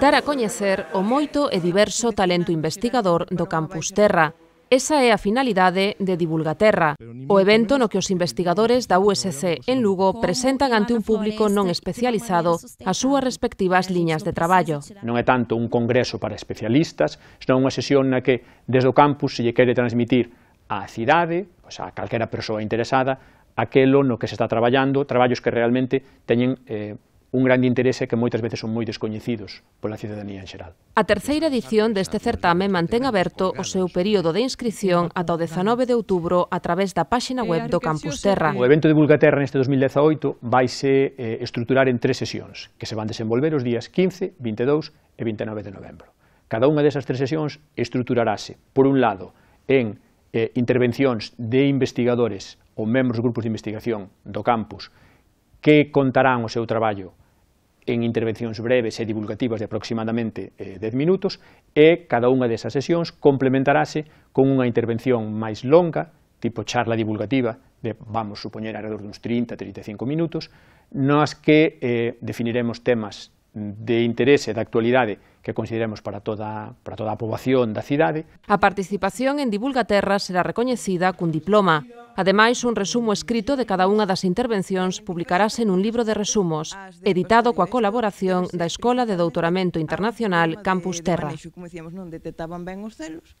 dar a coñecer o moito e diverso talento investigador do Campus Terra. Esa é a finalidade de Divulgaterra, o evento no que os investigadores da USC en Lugo presentan ante un público non especializado as súas respectivas liñas de traballo. Non é tanto un congreso para especialistas, senón unha sesión na que desde o campus se lle quere transmitir á cidade, pois a calquera persoa interesada, aquelo no que se está traballando, traballos que realmente teñen eh, un grande interese que moitas veces son moi descoñecidos pola cidadanía en xeral. A terceira edición deste certame mantén aberto o seu período de inscripción ata o 19 de outubro a través da páxina web do Campus Terra. O evento de Vulgaterra neste 2018 vaise eh, estruturar en tres sesións que se van desenvolver os días 15, 22 e 29 de novembro. Cada unha desas tres sesións estruturarase, por un lado, en eh, intervencións de investigadores ou membros de grupos de investigación do campus que contarán o seu traballo en intervencións breves e divulgativas de aproximadamente eh, 10 minutos e cada unha desas sesións complementarase con unha intervención máis longa, tipo charla divulgativa, de, vamos supoñer, alrededor duns 30, 35 minutos, nas que eh, definiremos temas de interese da actualidade que consideremos para toda, para toda a poboación da cidade. A participación en Divulga Terra será recoñecida cun diploma. Ademais, un resumo escrito de cada unha das intervencións publicarase nun libro de resumos, editado coa colaboración da Escola de Doutoramento Internacional Campus Terra. Como decíamos, non detectaban ben os celos.